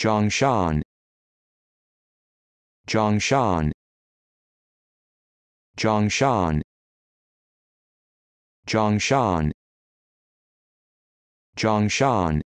Jiangshan Jiangshan Jiangshan Jiangshan Jiangshan